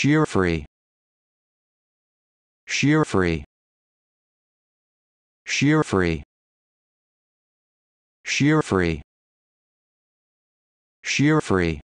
shear free shear free shear free shear free shear free